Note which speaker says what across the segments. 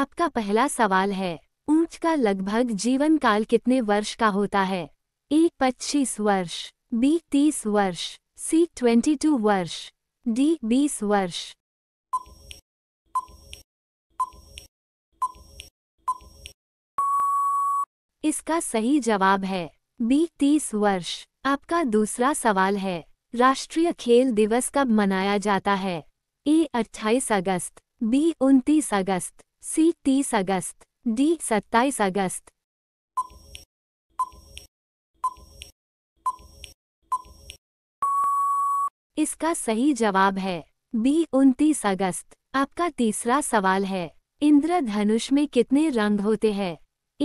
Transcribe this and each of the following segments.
Speaker 1: आपका पहला सवाल है ऊंच का लगभग जीवन काल कितने वर्ष का होता है ए पच्चीस वर्ष बी तीस वर्ष सी ट्वेंटी टू वर्ष डी बीस वर्ष इसका सही जवाब है बी तीस वर्ष आपका दूसरा सवाल है राष्ट्रीय खेल दिवस कब मनाया जाता है ए 28 अगस्त बी 29 अगस्त सी तीस अगस्त डी सत्ताईस अगस्त इसका सही जवाब है बी उनतीस अगस्त आपका तीसरा सवाल है इंद्रधनुष में कितने रंग होते हैं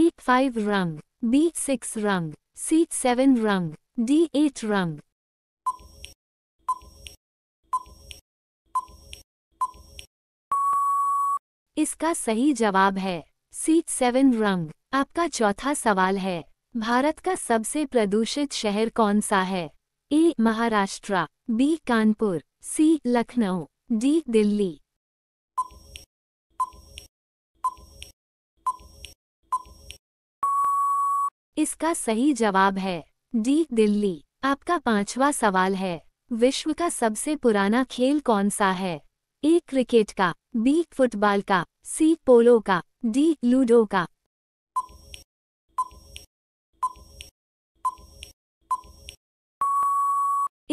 Speaker 1: एक फाइव रंग बी सिक्स रंग सी सेवन रंग डी एट रंग इसका सही जवाब है सीट सेवन रंग आपका चौथा सवाल है भारत का सबसे प्रदूषित शहर कौन सा है A Maharashtra B Kanpur C Lucknow D Delhi इसका सही जवाब है डी दिल्ली आपका पांचवा सवाल है विश्व का सबसे पुराना खेल कौन सा है ए e क्रिकेट का बी फुटबॉल का सी पोलो का डी लूडो का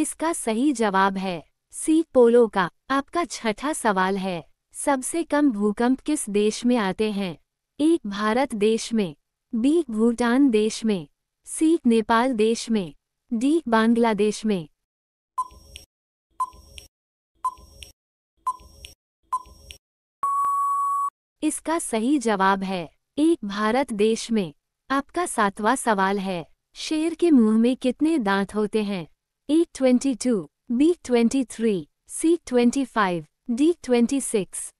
Speaker 1: इसका सही जवाब है सी पोलो का आपका छठा सवाल है सबसे कम भूकंप किस देश में आते हैं ए भारत देश में बी भूटान देश में सी नेपाल देश में डी बांग्लादेश में इसका सही जवाब है एक भारत देश में आपका सातवां सवाल है शेर के मुंह में कितने दांत होते हैं A twenty two B twenty three C twenty five D twenty six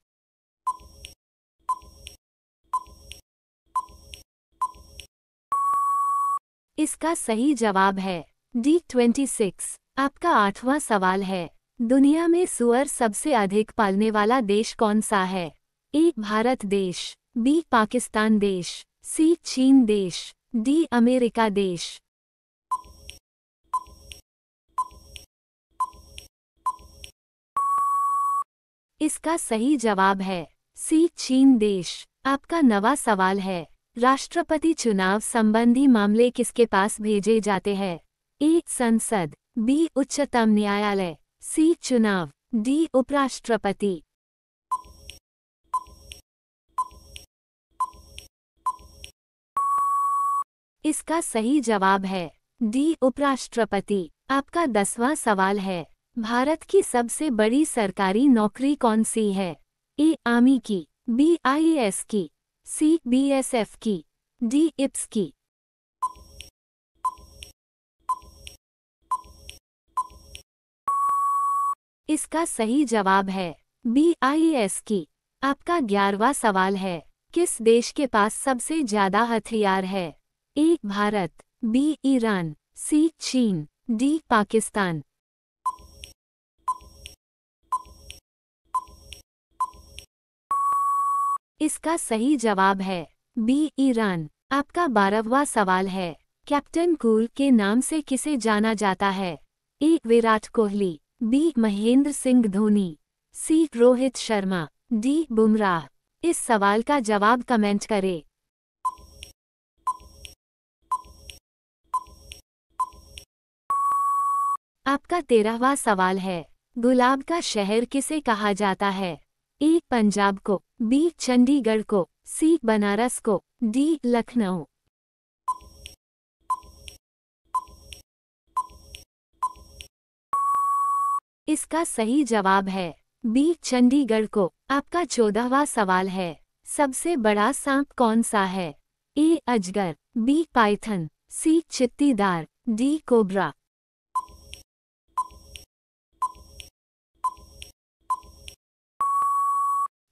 Speaker 1: इसका सही जवाब है डी ट्वेंटी सिक्स आपका आठवां सवाल है दुनिया में सुअर सबसे अधिक पालने वाला देश कौन सा है ए भारत देश बी पाकिस्तान देश सी चीन देश डी अमेरिका देश इसका सही जवाब है सी चीन देश आपका नवा सवाल है राष्ट्रपति चुनाव संबंधी मामले किसके पास भेजे जाते हैं ए संसद बी उच्चतम न्यायालय सी चुनाव डी उपराष्ट्रपति इसका सही जवाब है डी उपराष्ट्रपति आपका दसवां सवाल है भारत की सबसे बड़ी सरकारी नौकरी कौन सी है ए आर्मी की बी आई एस की सी बी एस एफ की डी इप्स की इसका सही जवाब है बी आई एस की आपका ग्यारहवा सवाल है किस देश के पास सबसे ज्यादा हथियार है A Bharat B Iran C चीन डी पाकिस्तान इसका सही जवाब है बी ईरान आपका बारहवा सवाल है कैप्टन कूल के नाम से किसे जाना जाता है A Virat Kohli B Mahendra Singh Dhoni C Rohit Sharma D Bumrah इस सवाल का जवाब कमेंट करें आपका तेरहवा सवाल है गुलाब का शहर किसे कहा जाता है ए पंजाब को बी चंडीगढ़ को सी बनारस को डी लखनऊ इसका सही जवाब है बी चंडीगढ़ को आपका चौदहवा सवाल है सबसे बड़ा सांप कौन सा है ए अजगर बी पाइथन सी चित्तीदार डी कोबरा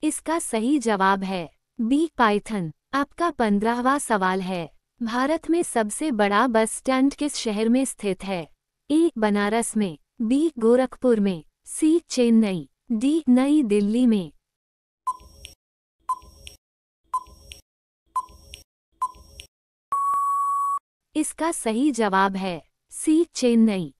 Speaker 1: इसका सही जवाब है बी पाइथन आपका पंद्रहवा सवाल है भारत में सबसे बड़ा बस स्टैंड किस शहर में स्थित है ए बनारस में बी गोरखपुर में सी चेन्नई डी नई दिल्ली में इसका सही जवाब है सी चेन्नई